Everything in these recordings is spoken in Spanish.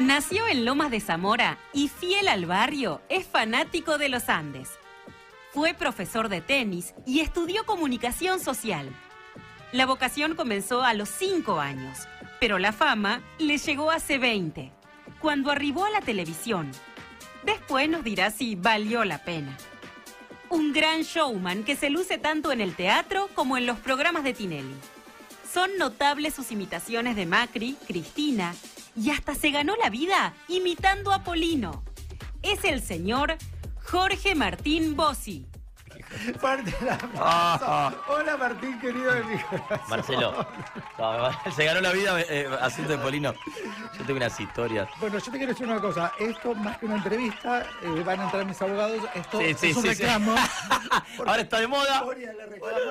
Nació en Lomas de Zamora y fiel al barrio, es fanático de los Andes. Fue profesor de tenis y estudió comunicación social. La vocación comenzó a los 5 años, pero la fama le llegó hace 20, cuando arribó a la televisión. Después nos dirá si valió la pena. Un gran showman que se luce tanto en el teatro como en los programas de Tinelli. Son notables sus imitaciones de Macri, Cristina, y hasta se ganó la vida imitando a Polino. Es el señor Jorge Martín Bossi. Hola Martín, querido de mi corazón. Marcelo, se ganó la vida eh, de Polino. Yo tengo unas historias. Bueno, yo te quiero decir una cosa. Esto, más que una entrevista, eh, van a entrar mis abogados. Esto es un reclamo. Ahora está de moda.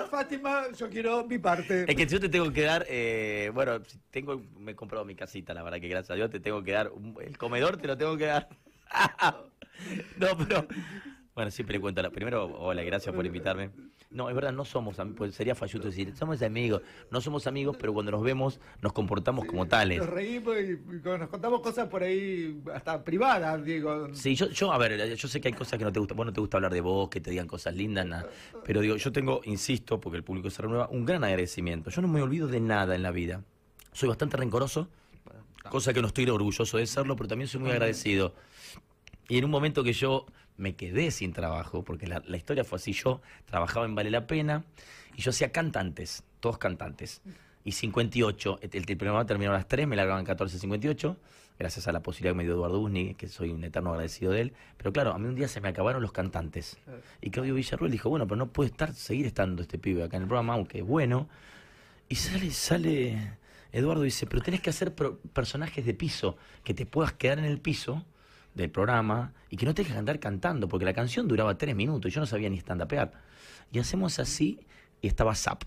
Fátima, yo quiero mi parte. Es que yo te tengo que dar, eh, bueno, tengo, me he comprado mi casita, la verdad que gracias a Dios te tengo que dar, el comedor te lo tengo que dar. no, pero bueno, siempre le cuento. La... Primero, hola, gracias por invitarme. No, es verdad, no somos Pues sería falluto decir, somos amigos. No somos amigos, pero cuando nos vemos nos comportamos como tales. Nos reímos y, nos contamos cosas por ahí hasta privadas, digo. Sí, yo, yo, a ver, yo sé que hay cosas que no te gustan. Vos no te gusta hablar de vos, que te digan cosas lindas, nada. Pero digo, yo tengo, insisto, porque el público se renueva, un gran agradecimiento. Yo no me olvido de nada en la vida. Soy bastante rencoroso, cosa que no estoy orgulloso de serlo, pero también soy muy agradecido. Y en un momento que yo me quedé sin trabajo, porque la, historia fue así. Yo trabajaba en Vale la Pena y yo hacía cantantes, todos cantantes. Y 58, el, programa terminó a las 3, me largaban 14.58, gracias a la posibilidad que me dio Eduardo Usni, que soy un eterno agradecido de él. Pero claro, a mí un día se me acabaron los cantantes. Y Claudio Villarruel dijo, bueno, pero no puede estar, seguir estando este pibe acá en el programa, aunque es bueno. Y sale, sale, Eduardo dice, pero tenés que hacer personajes de piso, que te puedas quedar en el piso del programa y que no te dejes andar cantando, porque la canción duraba tres minutos, yo no sabía ni stand-upear. Y hacemos así, y estaba Zap.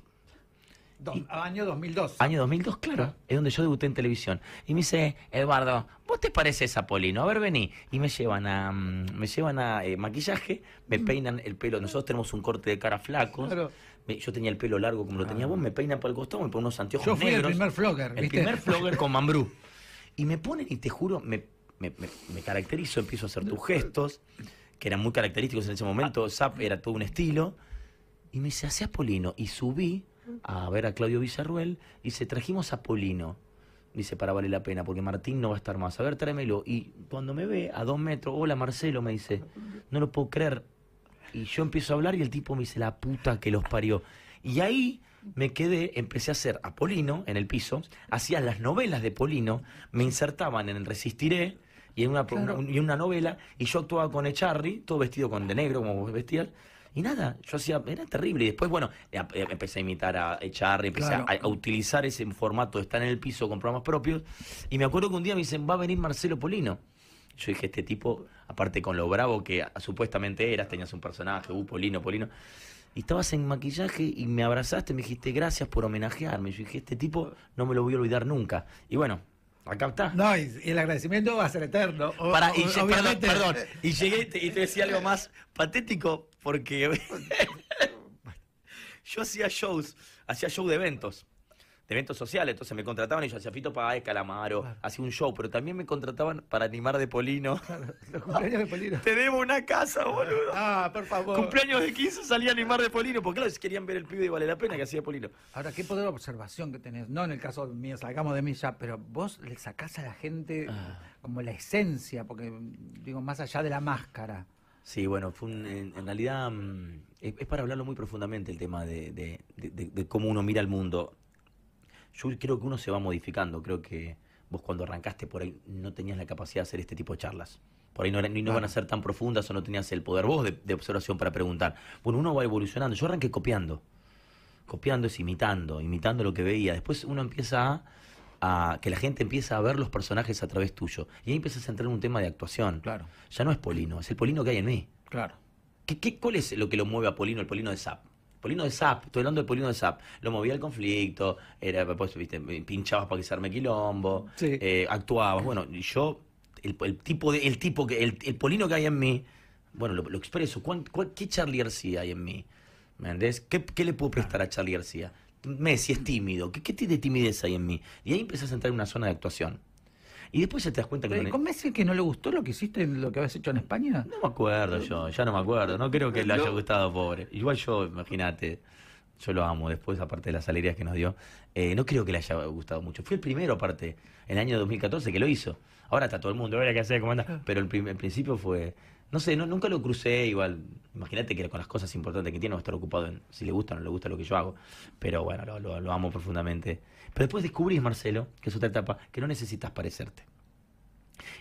Ah, año 2002. Año 2002, claro. Es donde yo debuté en televisión. Y me dice, Eduardo, ¿vos te pareces a Polino? A ver, vení. Y me llevan a, mm, me llevan a eh, maquillaje, me mm. peinan el pelo. Nosotros tenemos un corte de cara flaco. yo tenía el pelo largo como lo tenía ah. vos, me peinan por el costado, me ponen unos anteojos yo fui el primer flogger, El primer flogger con Mambrú. Y me ponen, y te juro, me me, caracterizo, empiezo a hacer tus eh, gestos, que eran muy característicos en ese momento, Zap era todo un estilo, y me dice, hace Apolino, y subí a ver a Claudio Villarruel, y se trajimos a Apolino, dice, para vale la pena, porque Martín no va a estar más, a ver, tráemelo, y cuando me ve a dos metros, hola Marcelo, me dice, no lo puedo creer, y yo empiezo a hablar y el tipo me dice, la puta que los parió, y ahí me quedé, empecé a hacer Apolino en el piso, hacía las novelas de Polino, me insertaban en Resistiré, y en una, y una novela, y yo actuaba con Echarri, todo vestido con de negro, como bestial Y nada, yo hacía, era terrible. Y después, bueno, eh, eh, empecé a imitar a Echarri, empecé a, utilizar ese formato de estar en el piso con programas propios. Y me acuerdo que un día me dicen, va a venir Marcelo Polino. Yo dije, este tipo, aparte con lo bravo que ah, supuestamente eras, tenías un personaje, uh, Polino, Polino. Y estabas en maquillaje y me abrazaste, me dijiste, gracias por homenajearme. Yo dije, este tipo no me lo voy a olvidar nunca. Y bueno, Acá está. No, y, el agradecimiento va a ser eterno. Para, y, perdón, y llegué y te decía algo más patético porque yo hacía shows, hacía show de eventos de eventos sociales. Entonces me contrataban y yo hacía Fito para Calamaro, hacía un show, pero también me contrataban para animar de Polino. los cumpleaños de Polino. Te debo una casa, boludo. Ah, por favor. Cumpleaños de 15 salía a animar de Polino, porque claro, si querían ver el pibe y vale la pena que hacía Polino. Ahora, qué poder de observación que tenés. No en el caso mío, salgamos de mí ya, pero vos le sacás a la gente ah. como la esencia, porque digo, más allá de la máscara. Sí, bueno, fue en, realidad mm, es, para hablarlo muy profundamente el tema de, de, de, cómo uno mira el mundo yo creo que uno se va modificando, creo que vos cuando arrancaste por ahí no tenías la capacidad de hacer este tipo de charlas. Por ahí no, van a ser tan profundas o no tenías el poder vos de, observación para preguntar. Bueno, uno va evolucionando. Yo arranqué copiando. Copiando es imitando, imitando lo que veía. Después uno empieza a, que la gente empieza a ver los personajes a través tuyo. Y ahí empiezas a entrar en un tema de actuación. Claro. Ya no es Polino, es el Polino que hay en mí. Claro. ¿Qué, cuál es lo que lo mueve a Polino, el Polino de Zap? Polino de Zap, estoy hablando de Polino de Zap. Lo movía al conflicto, era, pues, pinchabas para que se quilombo, eh, actuabas. Bueno, yo, el, tipo el que, el, Polino que hay en mí, bueno, lo, expreso. qué Charlie García hay en mí? ¿Me entendés? ¿Qué, le puedo prestar a Charlie García? Messi es tímido. ¿Qué, qué de timidez hay en mí? Y ahí empezás a entrar en una zona de actuación. Y después se te das cuenta que... ¿Te convence que no le gustó lo que hiciste, lo que habías hecho en España? No me acuerdo yo, ya no me acuerdo. No creo que le haya gustado, pobre. Igual yo, imagínate, yo lo amo. Después, aparte de las alegrías que nos dio, eh, no creo que le haya gustado mucho. Fue el primero, aparte, en el año 2014 que lo hizo. Ahora está todo el mundo, ahora que hacer, cómo anda. Pero el, el principio fue no sé, no, nunca lo crucé igual. Imagínate que con las cosas importantes que tiene va a estar ocupado en si le gusta o no le gusta lo que yo hago. Pero bueno, lo, amo profundamente. Pero después descubrís, Marcelo, que es otra etapa, que no necesitas parecerte.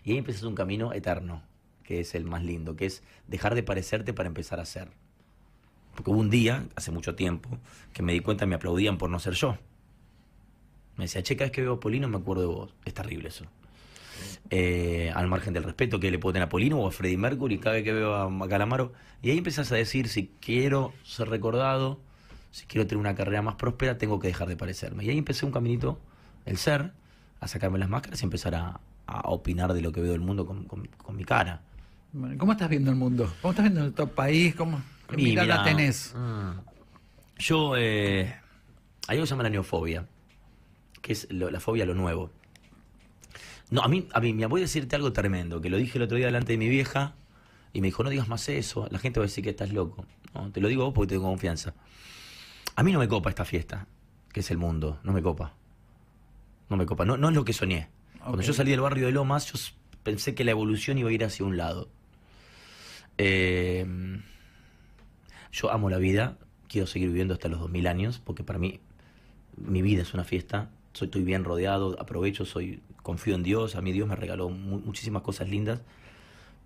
Y ahí empiezas un camino eterno, que es el más lindo, que es dejar de parecerte para empezar a ser. Porque hubo un día, hace mucho tiempo, que me di cuenta me aplaudían por no ser yo. Me decía, che, cada vez que veo a Polino me acuerdo de vos. Es terrible eso. Eh, al margen del respeto que le puedo tener a Polino o a Freddie Mercury cada vez que veo a Calamaro. Y ahí empezás a decir, si quiero ser recordado, si quiero tener una carrera más próspera, tengo que dejar de parecerme. Y ahí empecé un caminito, el ser, a sacarme las máscaras y empezar a, opinar de lo que veo del mundo con, mi cara. ¿Cómo estás viendo el mundo? ¿Cómo estás viendo top país? ¿Cómo, la mirada tenés? Yo, eh, hay algo que se llama la neofobia, que es la fobia a lo nuevo. No, a mí, a mí, me voy a decirte algo tremendo, que lo dije el otro día delante de mi vieja y me dijo, no digas más eso, la gente va a decir que estás loco. te lo digo vos porque tengo confianza. A mí no me copa esta fiesta, que es el mundo, no me copa. No me copa, no, no es lo que soñé. Cuando yo salí del barrio de Lomas, yo pensé que la evolución iba a ir hacia un lado. Em, yo amo la vida, quiero seguir viviendo hasta los 2000 años, porque para mí mi vida es una fiesta, estoy bien rodeado, aprovecho, soy, confío en Dios, a mí Dios me regaló muchísimas cosas lindas,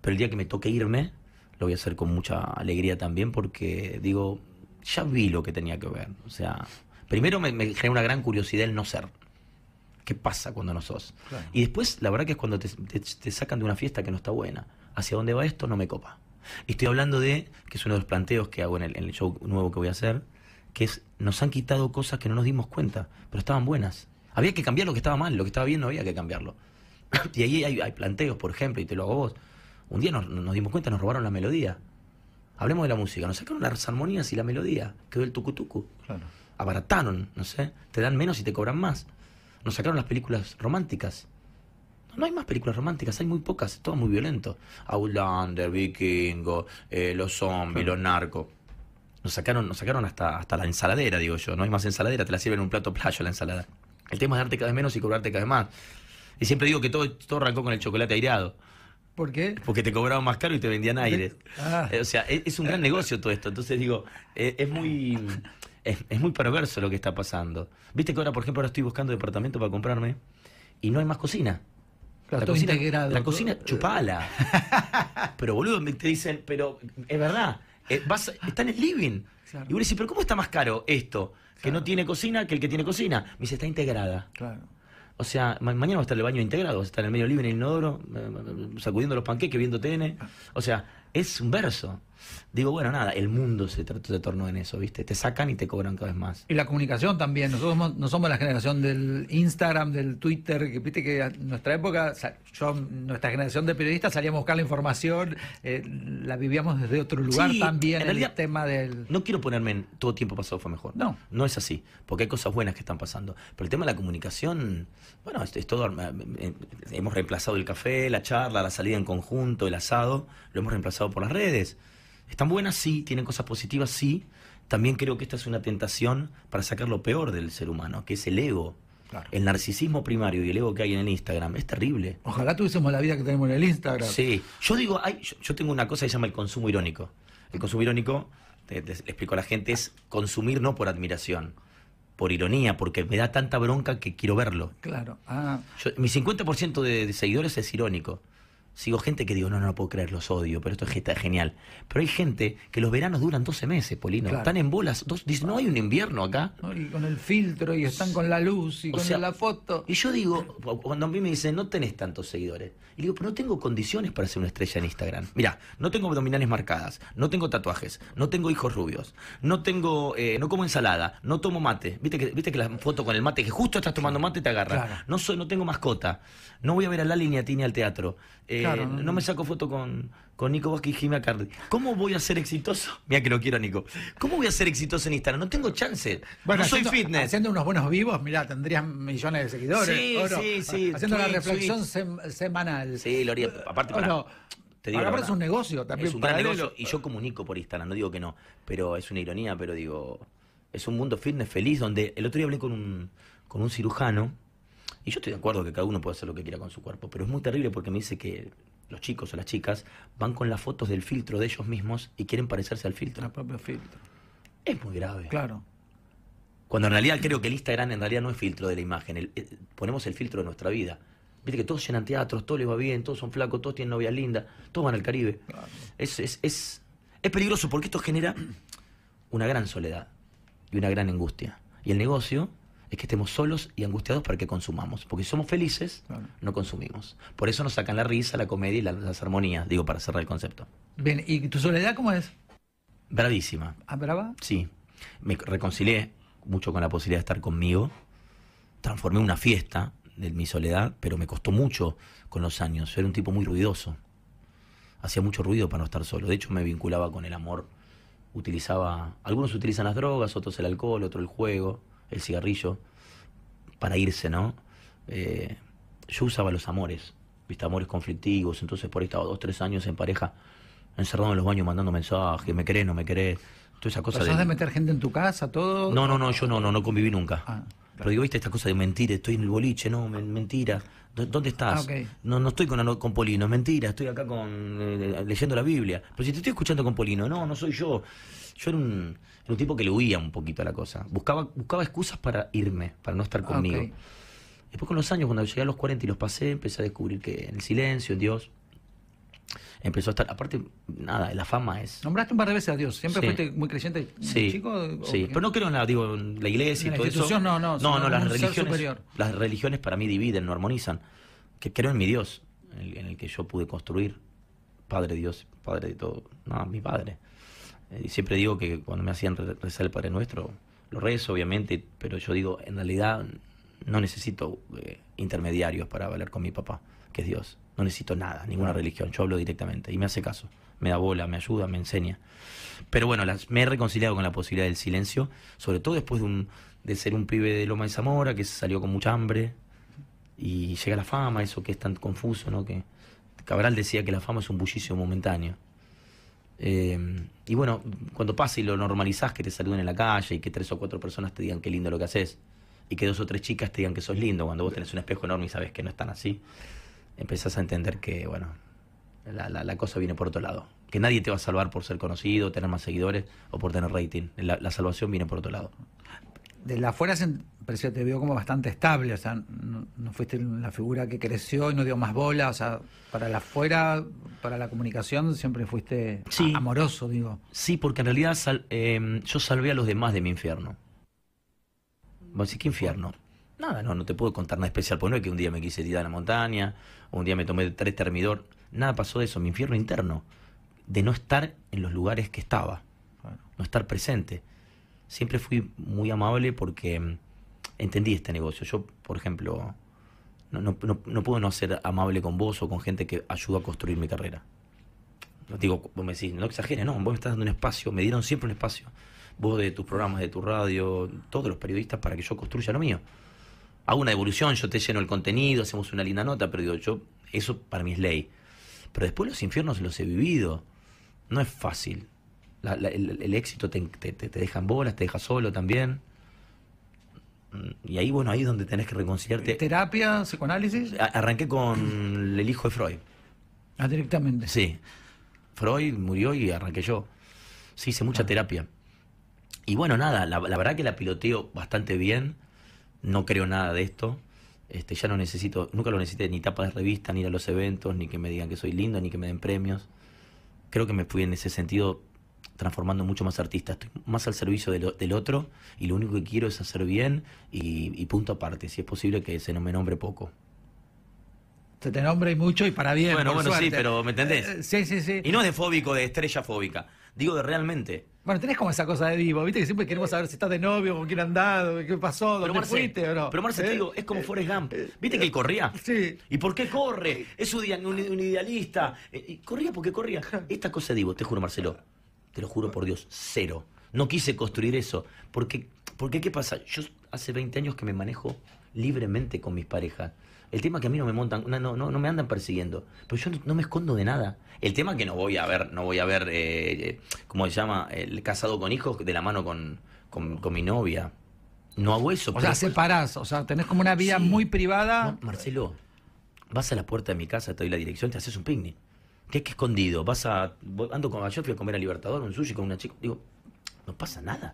pero el día que me toque irme, lo voy a hacer con mucha alegría también porque digo, ya vi lo que tenía que ver. O sea, primero me, genera una gran curiosidad el no ser. ¿Qué pasa cuando no sos? Y después, la verdad que es cuando te, sacan de una fiesta que no está buena. ¿Hacia dónde va esto? No me copa. Y estoy hablando de, que es uno de los planteos que hago en en el show nuevo que voy a hacer, que es, nos han quitado cosas que no nos dimos cuenta, pero estaban buenas. Había que cambiar lo que estaba mal, lo que estaba bien no había que cambiarlo. y ahí hay, planteos, por ejemplo, y te lo hago vos. Un día nos, dimos cuenta, nos robaron la melodía. Hablemos de la música, nos sacaron las armonías y la melodía, quedó el tucutucu. Claro. Abarataron, no sé, te dan menos y te cobran más. Nos sacaron las películas románticas. No, hay más películas románticas, hay muy pocas, todo muy violento. Outlander, Vikingo, eh, los zombies, los narcos. Nos sacaron, nos sacaron hasta, hasta la ensaladera, digo yo. No hay más ensaladera, te la sirven en un plato playo la ensalada. El tema es darte cada vez menos y cobrarte cada vez más. Y siempre digo que todo, todo arrancó con el chocolate aireado. ¿Por qué? Porque te cobraban más caro y te vendían aire. Ah. Eh, o sea, es, un gran negocio todo esto. Entonces digo, eh, es, muy... Es, muy perverso lo que está pasando. Viste que ahora, por ejemplo, ahora estoy buscando departamento para comprarme y no hay más cocina. la, cocina, la cocina, chupala. pero boludo, te dicen, pero es verdad, eh, está en el living. Y uno dice, pero ¿cómo está más caro esto? que no tiene cocina que el que tiene cocina. Me dice, está integrada. Claro. O sea, mañana va a estar el baño integrado, está a estar en el medio libre, en el inodoro, eh, eh, eh, sacudiendo los panqueques, viendo TN. Ah. O sea, es un verso digo, bueno, nada, el mundo se, de tornó en eso, ¿viste? Te sacan y te cobran cada vez más. Y la comunicación también, nosotros no somos la generación del Instagram, del Twitter, que viste que en nuestra época, yo, nuestra generación de periodistas salíamos a buscar la información, eh, la vivíamos desde otro lugar también, el tema del... No quiero ponerme en todo tiempo pasado fue mejor. No. No es así, porque hay cosas buenas que están pasando. Pero el tema de la comunicación, bueno, es todo, eh, eh, hemos reemplazado el café, la charla, la salida en conjunto, el asado, lo hemos reemplazado por las redes están buenas, sí, tienen cosas positivas, sí. También creo que esta es una tentación para sacar lo peor del ser humano, que es el ego. El narcisismo primario y el ego que hay en el Instagram es terrible. Ojalá tuviésemos la vida que tenemos en el Instagram. Sí, yo digo, hay, yo, tengo una cosa que se llama el consumo irónico. El consumo irónico, te, le explico a la gente, es consumir no por admiración, por ironía, porque me da tanta bronca que quiero verlo. Claro. Ah. mi 50% de seguidores es irónico. Sigo gente que digo, no, no, puedo creer, los odio, pero esto es está genial. Pero hay gente que los veranos duran 12 meses, Polino. Están en bolas, dos, dicen, no hay un invierno acá. y con el filtro y están con la luz y con la foto. Y yo digo, cuando a mí me dicen, no tenés tantos seguidores. Y digo, pero no tengo condiciones para ser una estrella en Instagram. Mira, no tengo abdominales marcadas, no tengo tatuajes, no tengo hijos rubios, no tengo, eh, no como ensalada, no tomo mate. Viste que, viste que la foto con el mate, que justo estás tomando mate, te agarra. No, soy, no tengo mascota, no voy a ver a la línea tiene al teatro. Eh, eh, no, me saco foto con, con Nico Bosqui y Jimmy Cardi. ¿Cómo voy a ser exitoso? Mira que lo quiero, Nico. ¿Cómo voy a ser exitoso en Instagram? No tengo chance. Bueno, no soy fitness. Haciendo unos buenos vivos, mira, tendrías millones de seguidores. Sí, sí, sí. Haciendo la reflexión semanal. Sí, lo haría. Eh, aparte, para, es un negocio también. Es un negocio y yo comunico por Instagram, no digo que no, pero es una ironía, pero digo, es un mundo fitness feliz donde el otro día hablé con un, con un cirujano y yo estoy de acuerdo que cada uno puede hacer lo que quiera con su cuerpo, pero es muy terrible porque me dice que los chicos o las chicas van con las fotos del filtro de ellos mismos y quieren parecerse al filtro. Al propio filtro. Es muy grave. Claro. Cuando en realidad creo que el Instagram en realidad no es filtro de la imagen, eh, ponemos el filtro de nuestra vida. Viste que todos llenan teatros, todo les va bien, todos son flacos, todos tienen novia linda, todos van al Caribe. Es, es, es peligroso porque esto genera una gran soledad y una gran angustia. Y el negocio es que estemos solos y angustiados para que consumamos. Porque si somos felices, no consumimos. Por eso nos sacan la risa, la comedia y las armonías, digo, para cerrar el concepto. Bien, ¿y tu soledad cómo es? Bravísima. ¿Ah, brava? Sí. Me reconcilié mucho con la posibilidad de estar conmigo. Transformé una fiesta de mi soledad, pero me costó mucho con los años. Yo era un tipo muy ruidoso. Hacía mucho ruido para no estar solo. De hecho, me vinculaba con el amor. Utilizaba. Algunos utilizan las drogas, otros el alcohol, otro el juego el cigarrillo para irse, ¿no? Eh, yo usaba los amores, viste, amores conflictivos, entonces por ahí estaba dos, tres años en pareja, encerrado en los baños mandando mensajes, me querés, no me querés, toda esa cosa de... de meter gente en tu casa, todo? No, no, no, yo no, no, conviví nunca. Ah, Pero digo, viste, esta cosa de mentir, estoy en el boliche, no, mentira. ¿Dónde estás? Ah, no, no estoy con, con Polino, mentira, estoy acá con eh, leyendo la Biblia. Pero si te estoy escuchando con Polino, no, no soy yo yo era un, tipo que le huía un poquito a la cosa. Buscaba, buscaba excusas para irme, para no estar ah, conmigo. Después con los años, cuando llegué a los 40 y los pasé, empecé a descubrir que en el silencio, en Dios, empezó a estar. Aparte, nada, la fama es. Nombraste un par de veces a Dios. Siempre fuiste muy creyente. Sí. sí. Pero no creo en la, digo, la iglesia y la todo eso. No, no. No, no, las religiones. Las religiones para mí dividen, no armonizan. Que creo en mi Dios, en el, que yo pude construir. Padre Dios, Padre de todo. No, mi Padre. Eh, y siempre digo que cuando me hacían rezar el Padre Nuestro, lo rezo obviamente, pero yo digo, en realidad no necesito eh, intermediarios para hablar con mi papá, que es Dios. No necesito nada, ninguna religión, yo hablo directamente y me hace caso, me da bola, me ayuda, me enseña. Pero bueno, me he reconciliado con la posibilidad del silencio, sobre todo después de, un, de ser un pibe de Loma de Zamora que salió con mucha hambre y llega la fama, eso que es tan confuso, ¿no? Que Cabral decía que la fama es un bullicio momentáneo. Em, y bueno, cuando pasa y lo normalizás, que te saluden en la calle y que tres o cuatro personas te digan qué lindo lo que haces y que dos o tres chicas te digan que sos lindo cuando vos tenés un espejo enorme y sabes que no están así, empezás a entender que, bueno, la, la, cosa viene por otro lado. Que nadie te va a salvar por ser conocido, tener más seguidores o por tener rating. la salvación viene por otro lado de la afuera parecía te vio como bastante estable, o sea, no, fuiste la figura que creció y no dio más bola, o sea, para la afuera, para la comunicación siempre fuiste amoroso, digo. Sí, porque en realidad em, yo salvé a los demás de mi infierno. Vos decís, ¿qué infierno? Nada, no, no te puedo contar nada especial, porque no es que un día me quise tirar a la montaña, o un día me tomé tres termidor, nada pasó de eso, mi infierno interno, de no estar en los lugares que estaba, no estar presente siempre fui muy amable porque mm, entendí este negocio. Yo, por ejemplo, no, puedo no ser amable con vos o con gente que ayuda a construir mi carrera. No digo, vos me decís, no exageres, no, vos me estás dando un espacio, me dieron siempre un espacio. Vos de tus programas, de tu radio, todos los periodistas para que yo construya lo mío. Hago una evolución, yo te lleno el contenido, hacemos una linda nota, pero digo, yo, eso para mí es ley. Pero después los infiernos los he vivido. No es fácil el, éxito te, deja en bolas, te deja solo también. Y ahí, bueno, ahí es donde tenés que reconciliarte. ¿Terapia? ¿Psicoanálisis? arranqué con el hijo de Freud. Ah, directamente. Sí. Freud murió y arranqué yo. Sí, hice mucha ah. terapia. Y bueno, nada, la, verdad que la piloteo bastante bien. No creo nada de esto. Este, ya no necesito, nunca lo necesité ni tapas de revista, ni ir a los eventos, ni que me digan que soy lindo, ni que me den premios. Creo que me fui en ese sentido transformando mucho más artistas. Estoy más al servicio del otro y lo único que quiero es hacer bien y, punto aparte. Si es posible que se me nombre poco. Se te nombre mucho y para bien. Bueno, bueno, sí, pero ¿me entendés? Eh, sí, sí, sí. Y no de fóbico, de estrella fóbica. Digo de realmente. Bueno, tenés como esa cosa de vivo, viste que siempre queremos saber si estás de novio, con quién andado, qué pasó, dónde pero Pero Marce, te eh, digo, es como eh, Forrest Gump. ¿Viste que él corría? Sí. ¿Y por qué corre? Es un, idealista. Corría porque corría. Esta cosa de divo te juro, Marcelo. Te lo juro por Dios, cero. No quise construir eso. Porque, porque ¿qué pasa? Yo hace 20 años que me manejo libremente con mis parejas. El tema es que a mí no me montan, no, no, me andan persiguiendo. Pero yo no, me escondo de nada. El tema es que no voy a ver, no voy a ver, eh, eh ¿cómo se llama? El casado con hijos de la mano con, con, mi novia. No hago eso. O sea, separás, o sea, tenés como una vida muy privada. Marcelo, vas a la puerta de mi casa, te doy la dirección, te haces un picnic. ¿Qué, que escondido? Vas a, ando con, yo fui a comer a Libertador, un sushi con una chica. Digo, no pasa nada.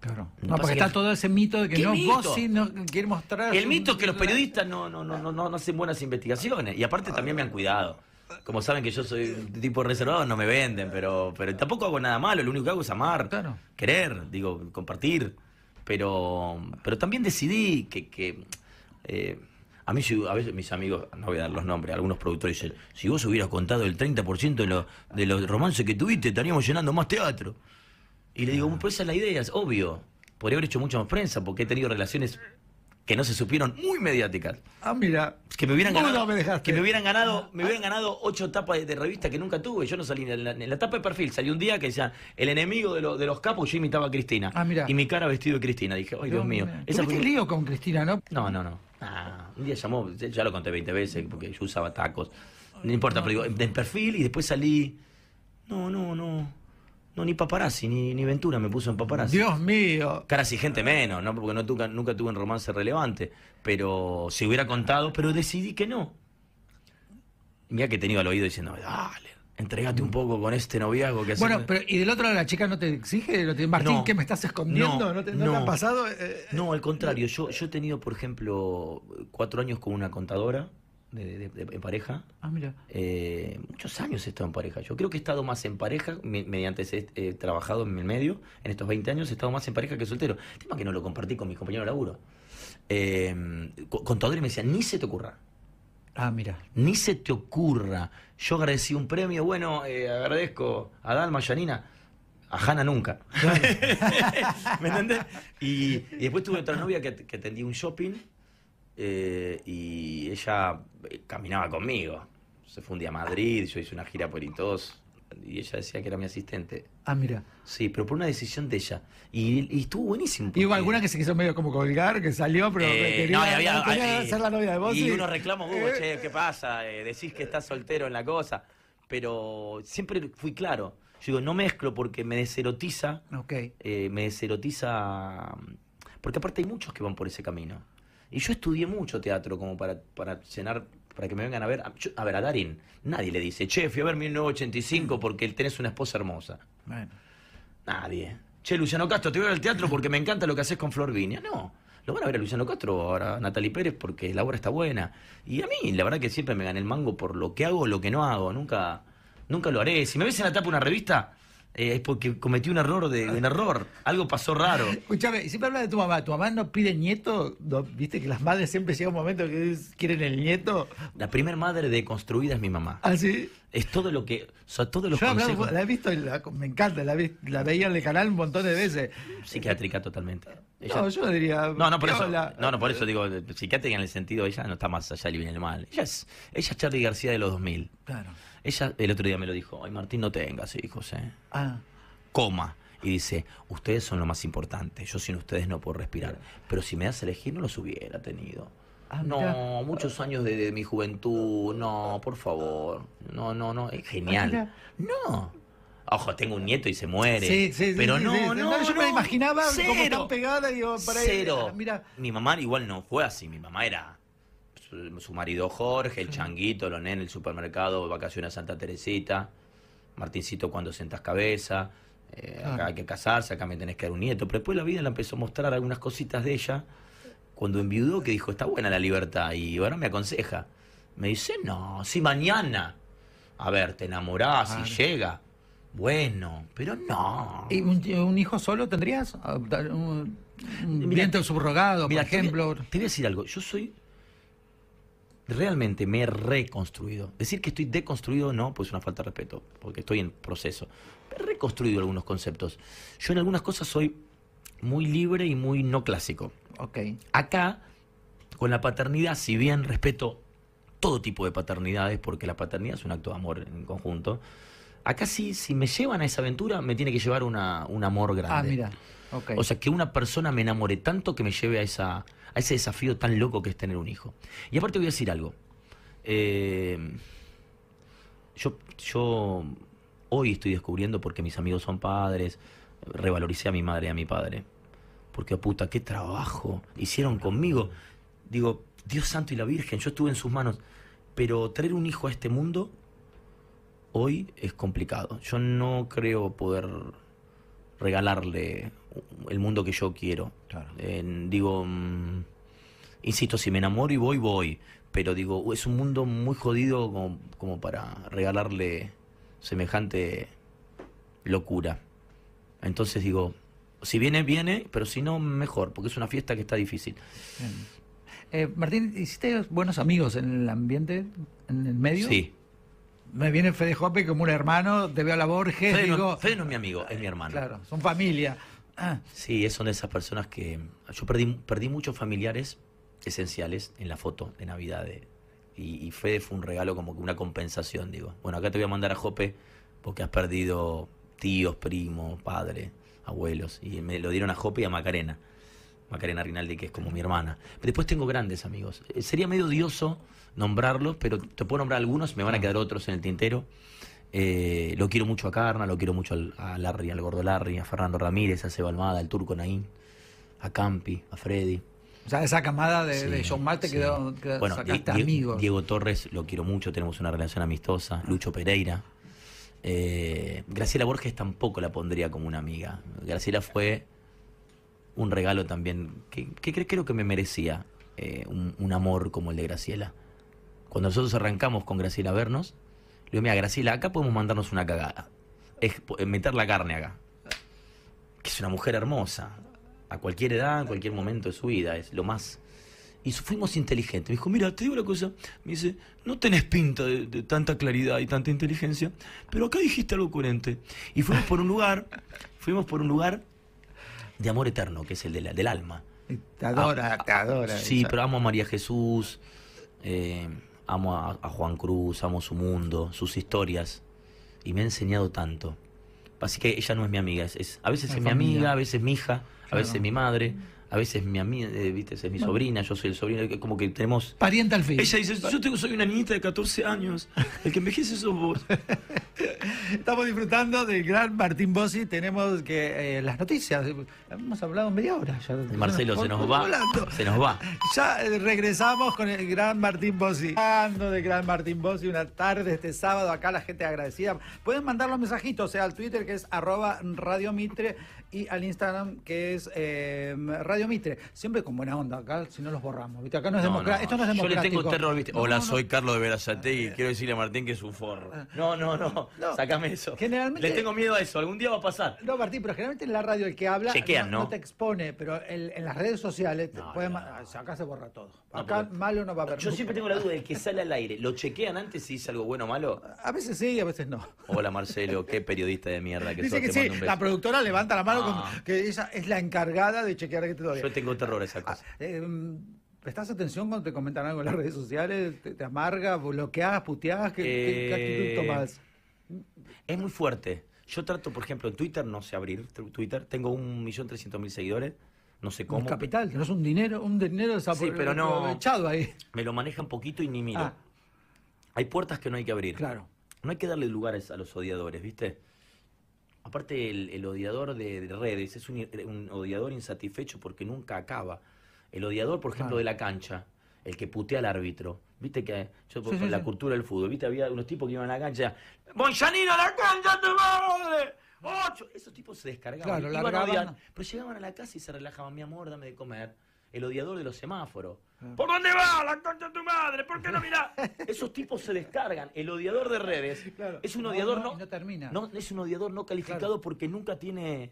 Claro. No, porque está todo ese mito de que no, vos sí no quieres mostrar. El mito es que los periodistas no, no, no, no, no hacen buenas investigaciones. Y aparte también me han cuidado. Como saben que yo soy tipo reservado, no me venden, pero, pero tampoco hago nada malo. Lo único que hago es amar, querer, digo, compartir. Pero, pero también decidí que. que eh, a mí, a veces mis amigos, no voy a dar los nombres, algunos productores dicen: si vos hubieras contado el 30% de, de los romances que tuviste, estaríamos llenando más teatro. Y le digo: ah. pues esa es la idea, es obvio. Podría haber hecho mucha más prensa porque he tenido relaciones que no se supieron muy mediáticas. Ah, mira. Que me hubieran ganado. Me dejaste? que me hubieran ganado, me hubieran ganado ocho tapas de, revista que nunca tuve. Yo no salí en la, tapa de perfil. Salí un día que decía el enemigo de, los capos, yo imitaba a Cristina. Ah, mira. Y mi cara vestido de Cristina. Dije, ay Dios, mío. Esa lío con Cristina, ¿no? No, no, no. Ah. Un día llamó, ya lo conté 20 veces, porque yo usaba tacos. No importa, pero digo, del perfil y después salí. No, no, no. No, ni paparazzi, ni, Ventura me puso en paparazzi. Dios mío. Cara si gente menos, ¿no? Porque no nunca, tuve un romance relevante. Pero si hubiera contado, pero decidí que no. Mira que he tenido al oído diciendo, dale, Entregate un poco con este noviazgo que Bueno, pero ¿y del otro lado la chica no te exige? Martín, ¿qué me estás escondiendo? ¿No, ¿No, pasado? Eh, eh, no, al eh, contrario. Yo, yo he tenido, por ejemplo, cuatro años con una contadora de, pareja. Ah, mira. muchos años he estado en pareja. Yo creo que he estado más en pareja, mediante he trabajado en el medio, en estos 20 años he estado más en pareja que soltero. El tema que no lo compartí con mis compañeros de laburo. contadores me decía ni se te ocurra. Ah, mira. Ni se te ocurra. Yo agradecí un premio, bueno, eh, agradezco a Dalma, Yanina, a Hanna nunca. ¿Me entendés? Y, después tuve otra novia que, que un shopping eh, y ella eh, caminaba conmigo. Se fue un día a Madrid, yo hice una gira por Itos y ella decía que era mi asistente. Ah, mira. Sí, pero por una decisión de ella. Y, estuvo buenísimo. Y hubo alguna que se quiso medio como colgar, que salió, pero eh, no, había, eh, ser la novia de vos. Y, unos reclamos, eh. che, ¿qué pasa? Eh, decís que estás soltero en la cosa. Pero siempre fui claro. Yo digo, no mezclo porque me deserotiza. Okay. me deserotiza. Mm, porque aparte hay muchos que van por ese camino. Y yo estudié mucho teatro como para, para llenar para que me vengan a ver. a ver, a Darín, nadie le dice, che, fui a ver 1985 porque tenés una esposa hermosa. Bueno. Nadie. Che, Luciano Castro, te voy a ver al teatro porque me encanta lo que haces con Flor Viña. No. Lo van a ver a Luciano Castro ahora, a Natalie Pérez, porque la obra está buena. Y a mí, la verdad que siempre me gané el mango por lo que hago o lo que no hago. Nunca, nunca lo haré. Si me ves en la tapa una revista, eh, es porque cometió un error, de, un error. Algo pasó raro. Escúchame, siempre habla de tu mamá. ¿Tu mamá no pide nieto? ¿Viste que las madres siempre llega un momento que quieren el nieto? La primera madre deconstruida es mi mamá. ¿Ah, sí? Es todo lo que. O todos los consejos. la he visto, me encanta, la, veía en el canal un montón de veces. Psiquiátrica totalmente. no, yo diría. No, no, por eso, no, no, por eso digo, psiquiátrica en el sentido, ella no está más allá del bien y el mal. Ella es, ella es Charlie García de los 2000. Claro. Ella el otro día me lo dijo, ay Martín, no tengas hijos, ¿eh? Ah. Coma. Y dice, ustedes son lo más importante, yo sin ustedes no puedo respirar. Pero si me das a elegir, no los hubiera tenido. Ah, no, muchos años de, mi juventud, no, por favor. No, no, no, es genial. Ah, no. Ojo, tengo un nieto y se muere. Sí, sí, pero no, no, Yo no. me imaginaba cero, como tan pegada. Digo, para cero. Ah, mira. Mi mamá igual no fue así, mi mamá era su, marido Jorge, el Changuito, Loné en el supermercado, vacaciones a Santa Teresita, Martincito cuando sentas cabeza, eh, acá hay que casarse, acá me tenés que dar un nieto. Pero después la vida le empezó a mostrar algunas cositas de ella cuando enviudó que dijo, está buena la libertad y ahora me aconseja. Me dice, no, si mañana, a ver, te enamorás y llega. Bueno, pero no. ¿Y un, hijo solo tendrías? Ah, ¿Un, un subrogado, por ejemplo? te voy a decir algo, yo soy realmente me he reconstruido. Decir que estoy deconstruido, no, pues es una falta de respeto, porque estoy en proceso. He reconstruido algunos conceptos. Yo en algunas cosas soy muy libre y muy no clásico. Acá, con la paternidad, si bien respeto todo tipo de paternidades, porque la paternidad es un acto de amor en conjunto, acá sí, si me llevan a esa aventura, me tiene que llevar una, un amor grande. Ah, mira. O sea, que una persona me enamore tanto que me lleve a, esa, a ese desafío tan loco que es tener un hijo. Y aparte voy a decir algo. Eh, yo, yo hoy estoy descubriendo porque mis amigos son padres, revaloricé a mi madre y a mi padre. Porque puta, qué trabajo hicieron conmigo. Digo, Dios santo y la Virgen, yo estuve en sus manos. Pero traer un hijo a este mundo hoy es complicado. Yo no creo poder regalarle el mundo que yo quiero. digo, mm, insisto, si me enamoro y voy, voy. Pero digo, es un mundo muy jodido como, para regalarle semejante locura. Entonces digo, si viene, viene, pero si no, mejor, porque es una fiesta que está difícil. Eh, Martín, ¿hiciste buenos amigos en el ambiente, en el medio? Sí, me viene Fede Jope como un hermano, te veo a la Borges. Fede, digo, no, es mi amigo, es mi hermano. Claro, son familia. Ah. Sí, una de esas personas que. Yo perdí, muchos familiares esenciales en la foto de Navidad. y, Fede fue un regalo, como que una compensación, digo. Bueno, acá te voy a mandar a Jope porque has perdido tíos, primos, padres, abuelos. Y me lo dieron a Jope y a Macarena. Macarena Rinaldi, que es como mi hermana. Pero después tengo grandes amigos. Eh, sería medio odioso nombrarlos, pero te puedo nombrar algunos, me van a ah. quedar otros en el tintero. Eh, lo quiero mucho a Carna, lo quiero mucho a Larry, al gordo Larry, a Fernando Ramírez, a Seba Almada, al Turco Naín, a Campi, a Freddy. O sea, esa camada de, John Marte quedó, Diego, amigos. Diego Torres, lo quiero mucho, tenemos una relación amistosa. Ah. Lucho Pereira. Eh, Graciela Borges tampoco la pondría como una amiga. Graciela fue un regalo también que, que creo que me merecía eh, un amor como el de Graciela. Cuando nosotros arrancamos con Graciela a vernos, le digo, mira, Graciela, acá podemos mandarnos una cagada. Es eh, meter la carne acá. Que es una mujer hermosa. A cualquier edad, en cualquier momento de su vida. Es lo más y fuimos inteligentes. Me dijo, mira, te digo una cosa. Me dice, no tenés pinta de, tanta claridad y tanta inteligencia, pero acá dijiste algo coherente. Y fuimos por un lugar, fuimos por un lugar de amor eterno, que es el del alma. Te adora, ah, te adora. Sí, pero amo a María Jesús. Eh, amo a, Juan Cruz, amo su mundo, sus historias, y me ha enseñado tanto. Así que ella no es mi amiga, es, a veces es, mi amiga, a veces mi hija, a veces mi madre, a veces mi amiga, eh, viste, es mi sobrina, yo soy el sobrino, como que tenemos... Pariente al fin. Ella dice, yo tengo, soy una niñita de 14 años, el que envejece sos vos. Estamos disfrutando del gran Martín Bossi, tenemos que eh, las noticias, hemos hablado media hora Marcelo, se nos va, se nos va. Ya eh, regresamos con el gran Martín Bossi. Hablando del gran Martín Bossi, una tarde este sábado, acá la gente agradecida. Pueden mandar los mensajitos, o sea, al Twitter que es arroba Radio y al Instagram que es em, Radio Mitre. Siempre con buena onda, acá si no los borramos. Acá no es Esto no es democrático. Yo le tengo terror, ¿viste? Hola, soy Carlos de Verazate y eh. quiero decirle a Martín que es un forro. Eh. No, no, no, Sácame eso. Generalmente, le tengo miedo a eso. Algún día va a pasar. No, Martín, pero generalmente en la radio el que habla no, te expone, pero en las redes sociales acá se borra todo. Acá malo no va a haber. Yo siempre tengo la duda de que sale al aire. ¿Lo chequean antes si es algo bueno o malo? A veces sí, a veces no. Hola, Marcelo, qué periodista de mierda que Dice que sí, la productora levanta la mano Ah. que ella es la encargada de chequear que te doy. Yo tengo terror a esa ah, eh, mm, ¿Prestás atención cuando te comentan algo en las redes sociales? ¿Te, amargas, bloqueas, puteas? ¿Qué, eh, Es muy fuerte. Yo trato, por ejemplo, en Twitter, no sé abrir Twitter, tengo un millón trescientos mil seguidores, no sé cómo. Un capital, es un dinero, un dinero sí, pero no, echado ahí. Me lo maneja un poquito y ni miro. Ah. Hay puertas que no hay que abrir. Claro. No hay que darle lugares a los odiadores, ¿viste? Aparte, el, odiador de, redes es un, odiador insatisfecho porque nunca acaba. El odiador, por ejemplo, de la cancha, el que putea al árbitro. Viste que yo la cultura del fútbol, viste, había unos tipos que iban a la cancha, ¡Bonchanino a la cancha, tu madre! ¡Ocho! Esos tipos se descargaban, pero llegaban a la casa y se relajaban, mi amor, dame de comer el odiador de los semáforos. Ah. ¿Por dónde va la concha de tu madre? ¿Por qué no mira? Esos tipos se descargan. El odiador de redes es un odiador no, no, es un odiador no calificado porque nunca tiene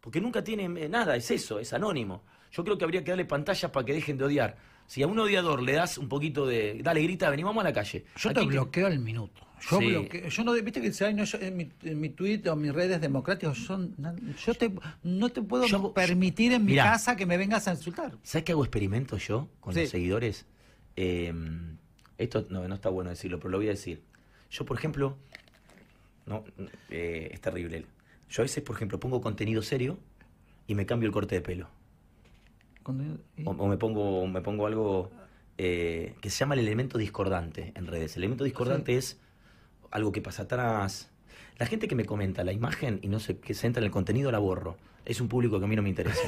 porque nunca tiene eh, nada, es eso, es anónimo. Yo creo que habría que darle pantallas para que dejen de odiar. Si a un odiador le das un poquito de dale grita, venimos a la calle. Yo te bloqueo al minuto. Yo, yo no, viste que en, mi, en, tweet o mis redes democráticas, yo, yo te, no te puedo permitir en mi casa que me vengas a insultar. ¿Sabes qué hago experimento yo con los seguidores? Em, esto no, está bueno decirlo, pero lo voy a decir. Yo, por ejemplo, no, eh, es terrible. Yo a veces, por ejemplo, pongo contenido serio y me cambio el corte de pelo. O, me pongo, me pongo algo eh, que se llama el elemento discordante en redes. El elemento discordante es algo que pasa atrás. La gente que me comenta la imagen y no sé qué se entra en el contenido la borro. Es un público que a mí no me interesa.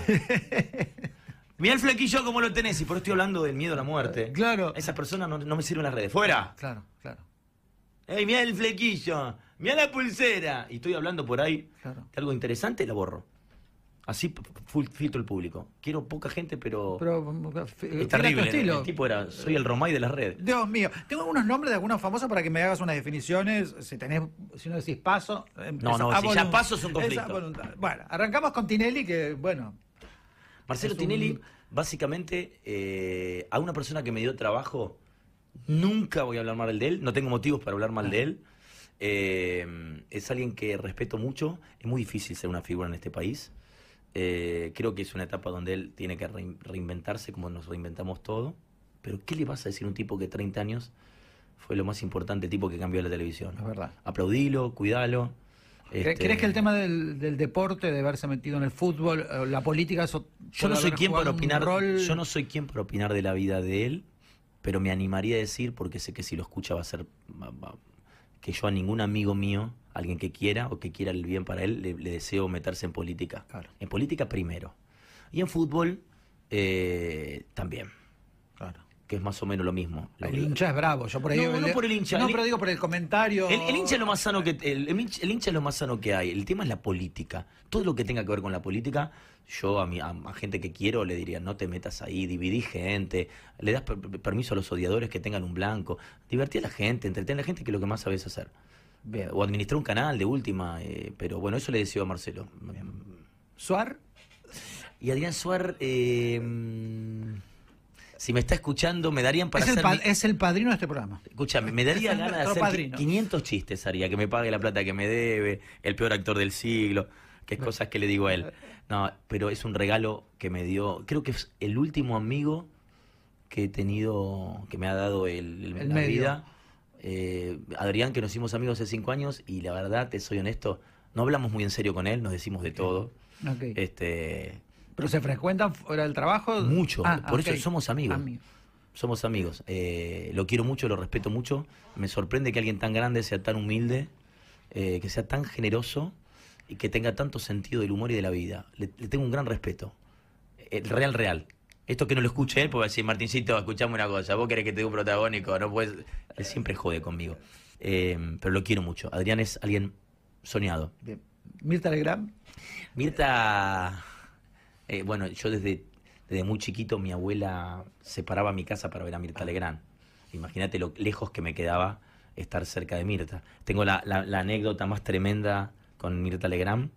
Mira el flequillo como lo tenés, y por eso estoy hablando del miedo a la muerte. Eh, claro. Esa persona no, me sirve una red redes. ¡Fuera! Claro, claro. ¡Ey, ¡Mira el flequillo! ¡Mira la pulsera! Y estoy hablando por ahí algo interesante y la borro. Así filtro el público. Quiero poca gente, pero. pero eh, es El, tipo era. Soy el Romay de las redes. Dios mío. Tengo unos nombres de algunos famosos para que me hagas unas definiciones. Si tenés, si no decís paso. No, no, si ya paso es un conflicto. Bueno, arrancamos con Tinelli, que bueno. Marcelo Tinelli, básicamente, eh, a una persona que me dio trabajo, nunca voy a hablar mal de él. No tengo motivos para hablar mal de él. Ah. Eh, es alguien que respeto mucho. Es muy difícil ser una figura en este país. Eh, creo que es una etapa donde él tiene que reinventarse como nos reinventamos todo. Pero ¿qué le vas a decir a un tipo que 30 años fue lo más importante, tipo que cambió la televisión? Es verdad. Aplaudilo, cuidalo. ¿Crees este, que el tema del, deporte, de haberse metido en el fútbol, la política, eso yo no soy quien para opinar, rol... yo no soy quien para opinar de la vida de él, pero me animaría a decir porque sé que si lo escucha va a ser que yo a ningún amigo mío alguien que quiera o que quiera el bien para él, le, deseo meterse en política. En política primero. Y en fútbol eh, también. Claro que es más o menos lo mismo. El hincha es bravo, yo por No, no por el hincha. No, pero digo por el comentario. El, hincha es lo más sano que el, es lo más sano que hay. El tema es la política. Todo lo que tenga que ver con la política, yo a mi a, gente que quiero le diría, no te metas ahí, dividí gente, le das permiso a los odiadores que tengan un blanco, divertí a la gente, entretén a la gente que es lo que más sabes hacer. O administró un canal de última, eh, pero bueno, eso le decía a Marcelo. Suar y Adrián Suar, eh, si me está escuchando, me darían para es El Es el padrino de este programa. Escúchame, me daría nada ganas de hacer 500 chistes, haría, que me pague la plata que me debe, el peor actor del siglo, que es cosas que le digo a él. No, pero es un regalo que me dio, creo que es el último amigo que he tenido, que me ha dado el, la vida eh, Adrián, que nos hicimos amigos hace cinco años, y la verdad, te soy honesto, no hablamos muy en serio con él, nos decimos de todo. Este, ¿Pero se frecuentan fuera del trabajo? Mucho, ah, por eso somos amigos. Somos amigos. Eh, lo quiero mucho, lo respeto mucho. Me sorprende que alguien tan grande sea tan humilde, eh, que sea tan generoso y que tenga tanto sentido del humor y de la vida. Le, le tengo un gran respeto. El real, real. Esto que no lo escuche él, porque va a decir, Martincito, escuchame una cosa, vos querés que te dé un protagónico, no puedes. Él siempre jode conmigo. Em, pero lo quiero mucho. Adrián es alguien soñado. Mirta Legrand. Mirta. Eh, bueno, yo desde, desde muy chiquito, mi abuela separaba mi casa para ver a Mirta ah. Legrand. Imagínate lo lejos que me quedaba estar cerca de Mirta. Tengo la, anécdota más tremenda con Mirta Legrand.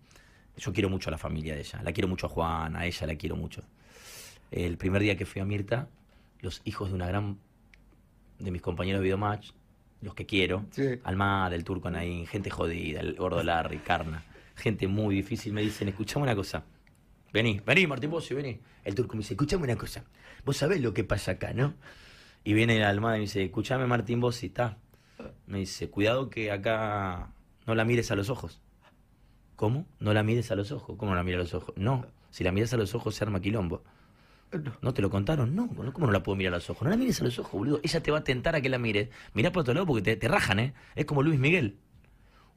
Yo quiero mucho a la familia de ella. La quiero mucho a Juan, a ella la quiero mucho. El primer día que fui a Mirta, los hijos de una gran. de mis compañeros de Videomatch, los que quiero, Almada, el Turco Naín, gente jodida, el Gordo Carna, gente muy difícil, me dicen, escuchame una cosa. Vení, vení, Martín Bossi, vení. El turco me dice, escuchame una cosa. Vos sabés lo que pasa acá, ¿no? Y viene el Almada y me dice, escuchame, Martín Bossi, está. Me dice, cuidado que acá no la mires a los ojos. ¿Cómo? No la mires a los ojos. ¿Cómo no la mires a los ojos? No, si la miras a los ojos se arma quilombo. No. te lo contaron? No, ¿cómo no la puedo mirar a los ojos? No la mires a los ojos, boludo. Ella te va a tentar a que la mires. Mirá por otro lado porque te, te rajan, ¿eh? Es como Luis Miguel.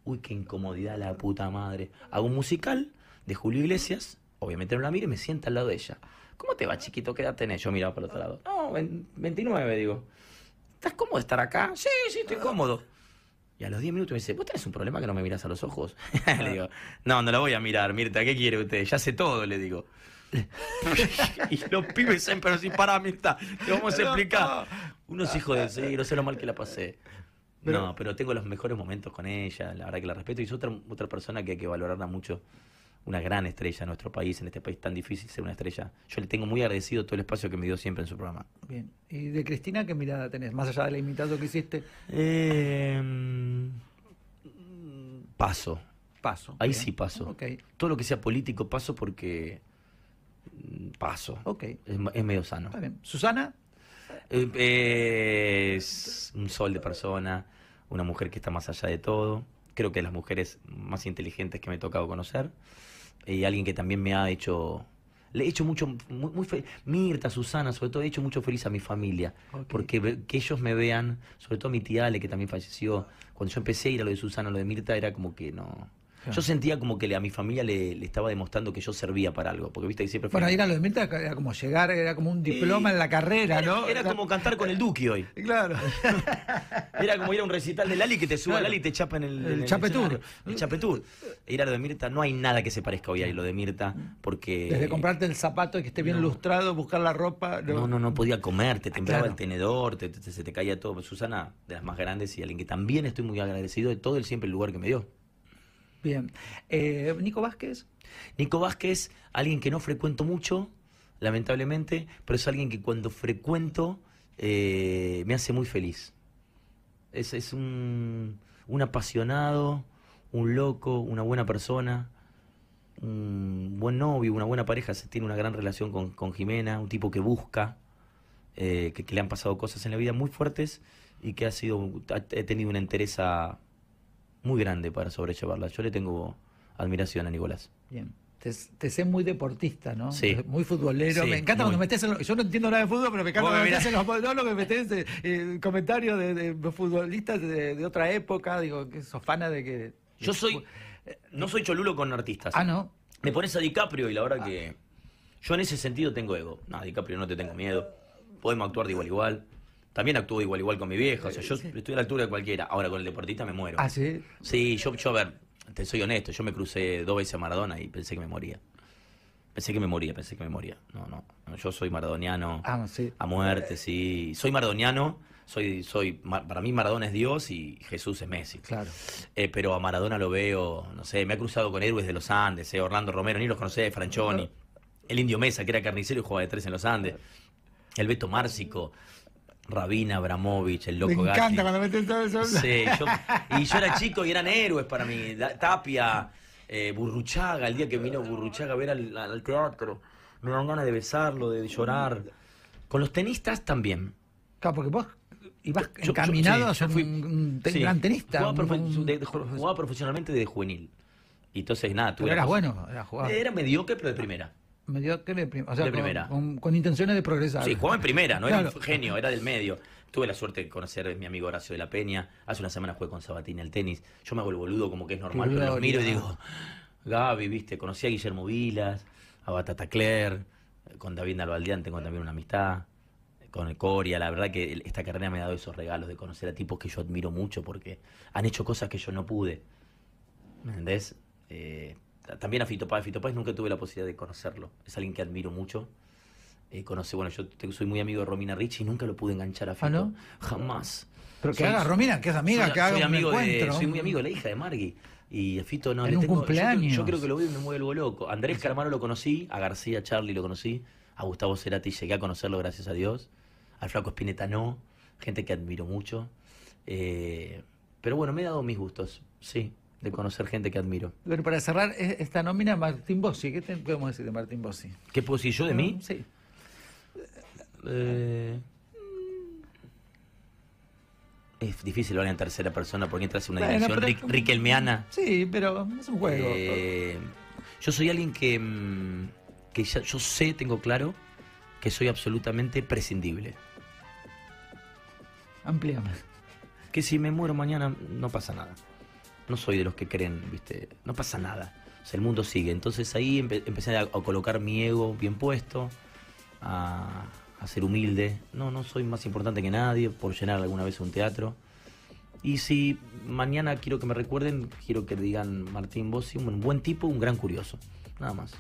Uy, qué incomodidad la puta madre. Hago un musical de Julio Iglesias. Obviamente no la miro y me sienta al lado de ella. ¿Cómo te va, chiquito? ¿Qué edad tenés? Yo miraba para otro lado. No, 29, digo. ¿Estás cómodo de estar acá? Sí, sí, estoy cómodo. Y a los 10 minutos me dice, ¿vos tenés un problema que no me miras a los ojos? le digo, no, no la voy a mirar, Mirta, ¿qué quiere usted? Ya sé todo, le digo. y los pibes siempre nos para amistad. Te vamos a explicar. Unos hijos de sí, no sé lo mal que la pasé. no, pero tengo los mejores momentos con ella, la verdad que la respeto. Y es otra, otra persona que hay que valorarla mucho, una gran estrella en nuestro país, en este país tan difícil ser una estrella. Yo le tengo muy agradecido todo el espacio que me dio siempre en su programa. Bien. ¿Y de Cristina qué mirada tenés, más allá del invitado que hiciste? Em, paso. Paso. Ahí sí paso. Todo lo que sea político paso porque Mm, paso. Ok. Es, medio sano. Está bien. ¿Susana? Eh, es un sol de persona, una mujer que está más allá de todo. Creo que las mujeres más inteligentes que me he tocado conocer. Y alguien que también me ha hecho. Le he hecho mucho. Muy, Mirta, Susana, sobre todo, he hecho mucho feliz a mi familia. Porque que ellos me vean, sobre todo mi tía Ale, que también falleció. Cuando yo empecé a ir a lo de Susana, lo de Mirta, era como que no yo sentía como que a mi familia le, estaba demostrando que yo servía para algo, porque viste que siempre fue... Bueno, ir lo de Mirta era como llegar, era como un diploma en la carrera, ¿no? Era, como cantar con el Duque hoy. Claro. era como ir a un recital de Lali que te suba Lali y te chapa en el... el Chapetur. El, Chapetur. Ir lo de Mirta, no hay nada que se parezca hoy a lo de Mirta, porque... Desde comprarte el zapato y que esté bien lustrado, buscar la ropa... No, no, no, podía comer, te ah, temblaba el tenedor, se te caía todo. Susana, de las más grandes y alguien que también estoy muy agradecido de todo el siempre el lugar que me dio. Bien. Eh, Nico Vázquez. Nico Vázquez, alguien que no frecuento mucho, lamentablemente, pero es alguien que cuando frecuento eh, me hace muy feliz. Es, es un, apasionado, un loco, una buena persona, un buen novio, una buena pareja. Se tiene una gran relación con, Jimena, un tipo que busca, eh, que, le han pasado cosas en la vida muy fuertes y que ha sido, tenido una entereza muy grande para sobrellevarla. Yo le tengo admiración a Nicolás. Bien. Te, sé muy deportista, ¿no? Sí. Muy futbolero. me encanta cuando metes en los, Yo no entiendo nada de fútbol, pero me encanta cuando metes en los eh, eh, comentarios de, futbolistas de, otra época. Digo, que sos fana de que. Yo soy. No soy cholulo con artistas. Ah, no. Me pones a DiCaprio y la verdad ah. que. Yo en ese sentido tengo ego. No, DiCaprio no te tengo miedo. Podemos actuar de igual igual. También actúo igual igual con mi viejo o sea, eh, yo estoy a la altura de cualquiera. Ahora con el deportista me muero. ¿Ah, sí? Sí, yo, yo a ver, te soy honesto, yo me crucé dos veces a Maradona y pensé que me moría. Pensé que me moría, pensé que me moría. No, no, yo soy maradoniano ah, a muerte, sí. Soy maradoniano, soy, soy, para mí Maradona es Dios y Jesús es Messi. Claro. Eh, pero a Maradona lo veo, no sé, me ha cruzado con héroes de los Andes, eh, Orlando Romero, ni los conocés, Franchoni, el Indio Mesa, que era carnicero y jugaba de tres en los Andes, el Beto Márcico. Rabina, Abramovich, el loco Me encanta cuando meten todo eso. Sí, yo, y yo era chico y eran héroes para mí. Tapia, eh, Burruchaga, el día que vino Burruchaga a ver al, teatro, me daban ganas de besarlo, de llorar. Con los tenistas también. Claro, porque vos ibas yo, encaminado yo, a ser fui, un, gran tenista. Jugaba, profesionalmente desde juvenil. Y entonces, nada, tú eras, bueno, Era Era mediocre, pero de primera primera. Con, intenciones de progresar. Sí, jugaba en primera, no era un genio, era del medio. Tuve la suerte de conocer a mi amigo Horacio de la Peña. Hace una semana jugué con Sabatini al tenis. Yo me hago el boludo como que es normal, pero los miro y digo, Gaby, viste, conocí a Guillermo Vilas, a Batata Claire, con David Nalbaldián tengo también una amistad, con el Coria. La verdad que esta carrera me ha dado esos regalos de conocer a tipos que yo admiro mucho porque han hecho cosas que yo no pude. ¿Me entendés? Eh, también a Fito Páez. Fito paz nunca tuve la posibilidad de conocerlo. Es alguien que admiro mucho. Eh, conoce, bueno, yo soy muy amigo de Romina Ricci y nunca lo pude enganchar a Fito. Jamás. Pero que haga Romina, que es amiga, que haga un amigo encuentro. De, soy muy amigo de la hija de Margui. Y a Fito no le tengo, cumpleaños. Yo, creo que lo veo y me vuelvo loco. Andrés Carmano lo conocí, a García Charlie lo conocí, a Gustavo Cerati llegué a conocerlo, gracias a Dios. Al Flaco Spinetta no, gente que admiro mucho. Eh, pero bueno, me he dado mis gustos, sí de conocer gente que admiro. Bueno, para cerrar esta nómina, Martín Bossi, ¿qué te podemos decir de Martín Bossi? ¿Qué puedo decir yo de mí? Sí. Eh, es difícil hablar en tercera persona porque entras en una dirección dimensión riquelmeana. Sí, pero es un juego. Eh, yo soy alguien que, mm, que ya, yo sé, tengo claro, que soy absolutamente prescindible. Ampliame. Que si me muero mañana no pasa nada no soy de los que creen, ¿viste? No pasa nada. O sea, el mundo sigue. Entonces ahí empecé a, colocar mi ego bien puesto, a, ser humilde. No, no soy más importante que nadie por llenar alguna vez un teatro. Y si mañana quiero que me recuerden, quiero que digan Martín Bossi, un buen tipo, un gran curioso. Nada más.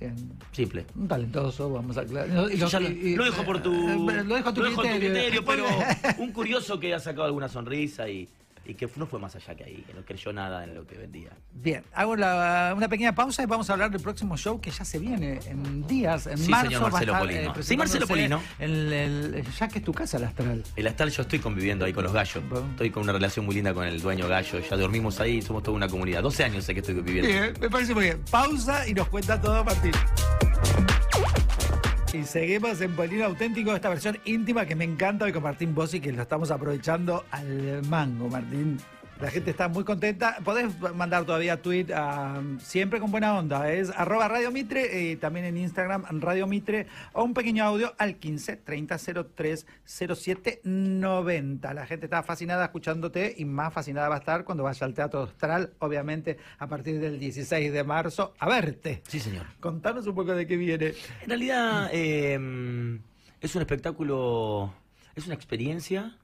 Bien. Simple. Un talentoso, vamos a aclarar. lo, dejo por tu, eh, lo criterio. Dejo tu criterio, pero un curioso que ha sacado alguna sonrisa y, y que no fue más allá que ahí, que no creyó nada en lo que vendía. Bien, hago una pequeña pausa y vamos a hablar del próximo show que ya se viene en días, en marzo. Marcelo Polino. Eh, sí, Marcelo Polino. El, ya que es tu casa, el Astral. El Astral, yo estoy conviviendo ahí con los gallos. Estoy con una relación muy linda con el dueño gallo. Ya dormimos ahí, somos toda una comunidad. 12 años sé que estoy viviendo. Bien, me parece muy bien. Pausa y nos cuenta todo, Martín. Y seguimos en Polino Auténtico, esta versión íntima que me encanta hoy con Martín Bossi, que lo estamos aprovechando al mango, Martín. La gente está muy contenta. Podés mandar todavía tweet ah, siempre con buena onda. Es arroba Radio Mitre, eh, también en Instagram Radio Mitre, o un pequeño audio al 15 30 03 07 90. La gente está fascinada escuchándote y más fascinada va a estar cuando vaya al Teatro Austral, obviamente a partir del 16 de marzo, a verte. Sí, señor. Contanos un poco de qué viene. En realidad em, es un espectáculo es una experiencia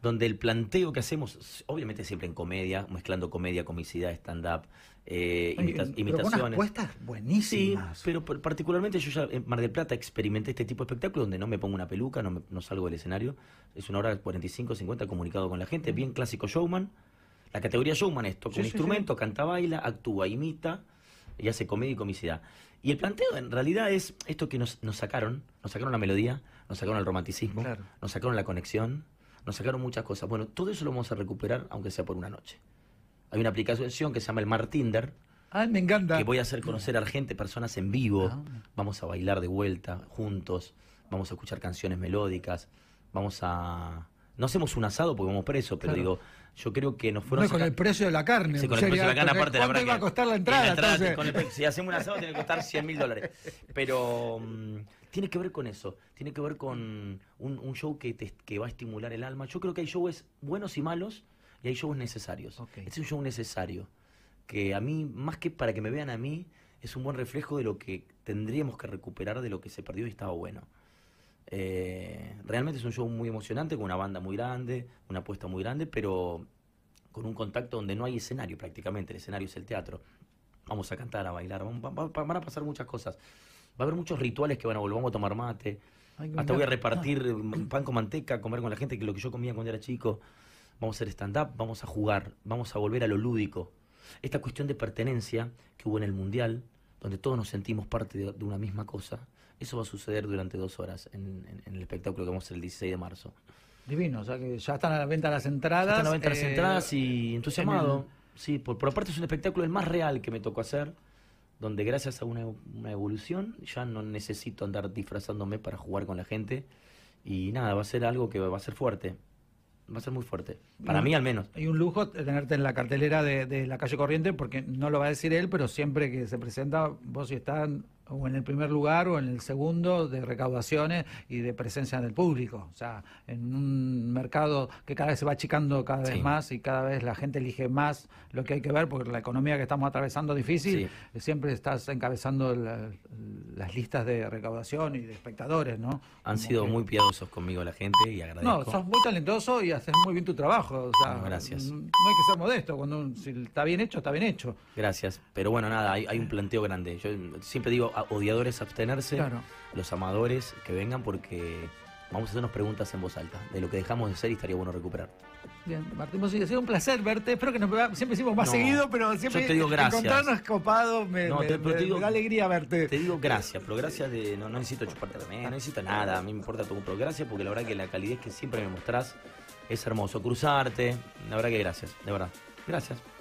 donde el planteo que hacemos, obviamente siempre en comedia, mezclando comedia, comicidad, stand-up, eh, imitaciones. buenísimas. Sí, pero particularmente yo ya en Mar del Plata experimenté este tipo de espectáculo donde no me pongo una peluca, no, salgo del escenario. Es una hora de 45, 50 comunicado con la gente, bien clásico showman. La categoría showman esto, con instrumento, canta, baila, actúa, imita y hace comedia y comicidad. Y el planteo en realidad es esto que nos, nos sacaron, nos sacaron la melodía, nos sacaron el romanticismo, nos sacaron la conexión, nos sacaron muchas cosas. Bueno, todo eso lo vamos a recuperar, aunque sea por una noche. Hay una aplicación que se llama el Mar Tinder. Ah, me encanta. Que voy a hacer conocer a gente, personas en vivo. Ah. Vamos a bailar de vuelta juntos. Vamos a escuchar canciones melódicas. Vamos a. No hacemos un asado porque vamos presos, pero digo, yo creo que nos fueron. No, con el precio de la carne. Sí, con el precio de la carne, aparte, la verdad. iba a costar la entrada? si hacemos un asado, tiene que costar 100 mil dólares. Pero. Mm, tiene que ver con eso, tiene que ver con un, show que, te, que va a estimular el alma. Yo creo que hay shows buenos y malos y hay shows necesarios. Este es un show necesario, que a mí, más que para que me vean a mí, es un buen reflejo de lo que tendríamos que recuperar de lo que se perdió y estaba bueno. Eh, realmente es un show muy emocionante, con una banda muy grande, una apuesta muy grande, pero con un contacto donde no hay escenario prácticamente, el escenario es el teatro. Vamos a cantar, a bailar, van a pasar muchas cosas. Va a haber muchos rituales que, van volver, vamos a tomar mate. hasta voy a repartir pan con manteca, comer con la gente, que lo que yo comía cuando era chico. Vamos a hacer stand-up, vamos a jugar, vamos a volver a lo lúdico. Esta cuestión de pertenencia que hubo en el Mundial, donde todos nos sentimos parte de, una misma cosa, eso va a suceder durante dos horas en, el espectáculo que vamos a hacer el 16 de marzo. Divino, o sea que ya están a la venta las entradas. Ya están a la venta las eh, entradas y entusiasmado. Sí, por aparte es un espectáculo el más real que me tocó hacer donde gracias a una, una, evolución ya no necesito andar disfrazándome para jugar con la gente. Y nada, va a ser algo que va a ser fuerte. Va a ser muy fuerte. Para mí al menos. Hay un lujo tenerte en la cartelera de, la calle corriente porque no lo va a decir él, pero siempre que se presenta, vos y están o en el primer lugar o en el segundo de recaudaciones y de presencia del público. O sea, en un mercado que cada vez se va achicando cada vez más y cada vez la gente elige más lo que hay que ver, porque la economía que estamos atravesando es difícil, siempre estás encabezando las listas de recaudación y de espectadores, ¿no? Han sido muy piadosos conmigo la gente y agradezco. No, sos muy talentoso y haces muy bien tu trabajo. gracias. No hay que ser modesto, cuando si está bien hecho, está bien hecho. Gracias, pero bueno, nada, hay un planteo grande. Yo siempre digo, odiadores abstenerse, los amadores que vengan porque vamos a hacernos preguntas en voz alta de lo que dejamos de hacer y estaría bueno recuperar. Bien, Martín ha sido un placer verte. Espero que nos siempre hicimos más seguido, pero siempre te digo gracias. encontrarnos copado me, da alegría verte. Te digo gracias, pero gracias de. No, necesito chuparte también, no necesito nada, a mí me importa todo, pero gracias porque la verdad que la calidez que siempre me mostrás es hermoso. Cruzarte, la verdad que gracias, de verdad. Gracias.